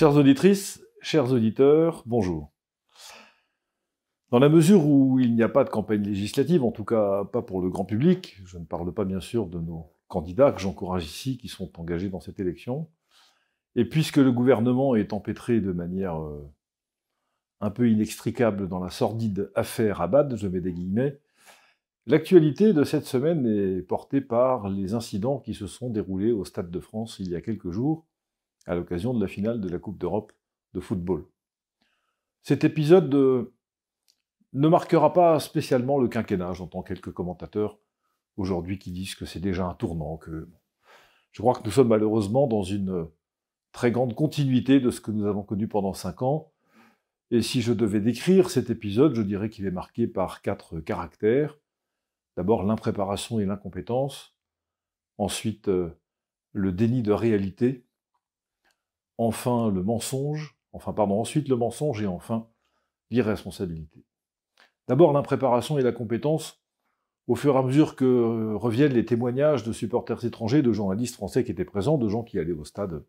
Chères auditrices, chers auditeurs, bonjour. Dans la mesure où il n'y a pas de campagne législative, en tout cas pas pour le grand public, je ne parle pas bien sûr de nos candidats que j'encourage ici qui sont engagés dans cette élection, et puisque le gouvernement est empêtré de manière euh, un peu inextricable dans la sordide affaire Abad, je mets des guillemets, l'actualité de cette semaine est portée par les incidents qui se sont déroulés au Stade de France il y a quelques jours, à l'occasion de la finale de la Coupe d'Europe de football. Cet épisode euh, ne marquera pas spécialement le quinquennat. J'entends quelques commentateurs aujourd'hui qui disent que c'est déjà un tournant, que je crois que nous sommes malheureusement dans une très grande continuité de ce que nous avons connu pendant cinq ans. Et si je devais décrire cet épisode, je dirais qu'il est marqué par quatre caractères. D'abord l'impréparation et l'incompétence, ensuite euh, le déni de réalité, enfin le mensonge, enfin pardon, ensuite le mensonge et enfin l'irresponsabilité. D'abord l'impréparation et la compétence, au fur et à mesure que euh, reviennent les témoignages de supporters étrangers, de journalistes français qui étaient présents, de gens qui allaient au stade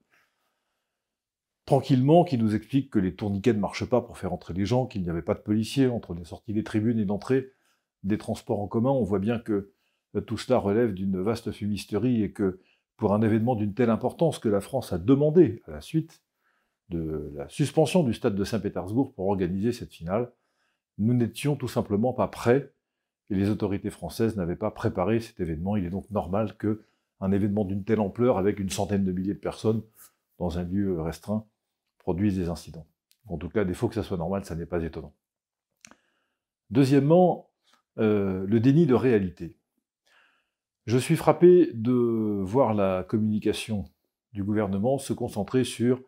tranquillement, qui nous expliquent que les tourniquets ne marchent pas pour faire entrer les gens, qu'il n'y avait pas de policiers entre les sorties des tribunes et l'entrée des transports en commun. On voit bien que euh, tout cela relève d'une vaste fumisterie et que pour un événement d'une telle importance que la France a demandé à la suite de la suspension du stade de Saint-Pétersbourg pour organiser cette finale, nous n'étions tout simplement pas prêts et les autorités françaises n'avaient pas préparé cet événement. Il est donc normal que un événement d'une telle ampleur avec une centaine de milliers de personnes dans un lieu restreint produise des incidents. En tout cas, des fois que ça soit normal, ça n'est pas étonnant. Deuxièmement, euh, le déni de réalité. Je suis frappé de voir la communication du gouvernement se concentrer sur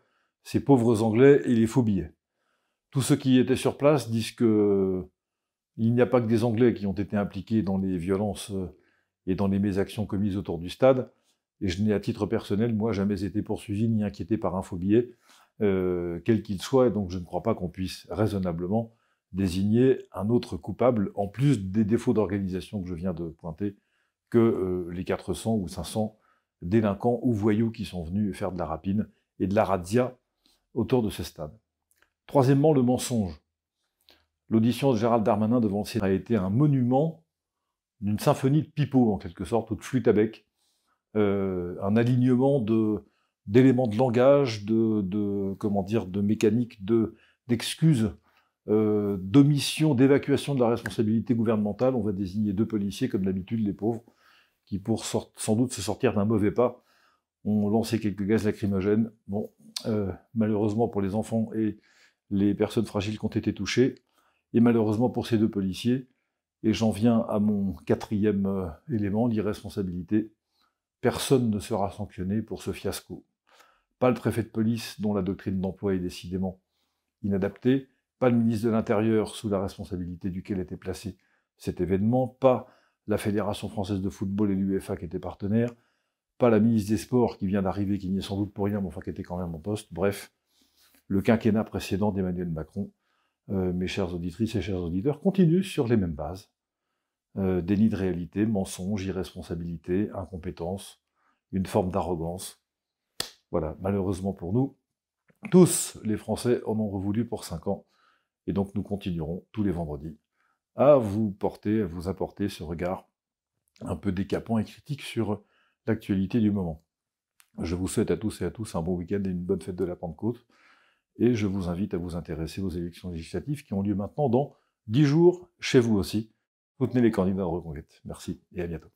ces pauvres Anglais et les faux billets. Tous ceux qui étaient sur place disent que il n'y a pas que des Anglais qui ont été impliqués dans les violences euh, et dans les mésactions commises autour du stade. Et je n'ai à titre personnel, moi, jamais été poursuivi ni inquiété par un faux billet, euh, quel qu'il soit. Et donc je ne crois pas qu'on puisse raisonnablement désigner un autre coupable, en plus des défauts d'organisation que je viens de pointer que euh, les 400 ou 500 délinquants ou voyous qui sont venus faire de la rapine et de la radia autour de ce stade. Troisièmement, le mensonge. L'audition de Gérald Darmanin devant le Sénat a été un monument d'une symphonie de pipeau, en quelque sorte, ou de flûte à bec. Euh, un alignement d'éléments de langage, de, comment dire, de mécanique, de, d'excuses, euh, d'omission, d'évacuation de la responsabilité gouvernementale. On va désigner deux policiers, comme d'habitude, les pauvres, qui, pour sans doute se sortir d'un mauvais pas, ont lancé quelques gaz lacrymogènes. Bon, euh, malheureusement pour les enfants et les personnes fragiles qui ont été touchées, et malheureusement pour ces deux policiers. Et j'en viens à mon quatrième euh, élément, l'irresponsabilité. Personne ne sera sanctionné pour ce fiasco. Pas le préfet de police, dont la doctrine d'emploi est décidément inadaptée, pas le ministre de l'Intérieur, sous la responsabilité duquel était placé cet événement, pas la Fédération française de football et l'UEFA qui étaient partenaires, pas la ministre des Sports qui vient d'arriver, qui n'y est sans doute pour rien, mais enfin qui était quand même en poste. Bref, le quinquennat précédent d'Emmanuel Macron, euh, mes chères auditrices et chers auditeurs, continue sur les mêmes bases. Euh, déni de réalité, mensonge, irresponsabilité, incompétence, une forme d'arrogance. Voilà, malheureusement pour nous, tous les Français en ont revoulu pour cinq ans. Et donc nous continuerons tous les vendredis à vous porter, à vous apporter ce regard un peu décapant et critique sur l'actualité du moment. Je vous souhaite à tous et à tous un bon week-end et une bonne fête de la Pentecôte. Et je vous invite à vous intéresser aux élections législatives qui ont lieu maintenant dans 10 jours chez vous aussi. Soutenez les candidats en reconquête. Merci et à bientôt.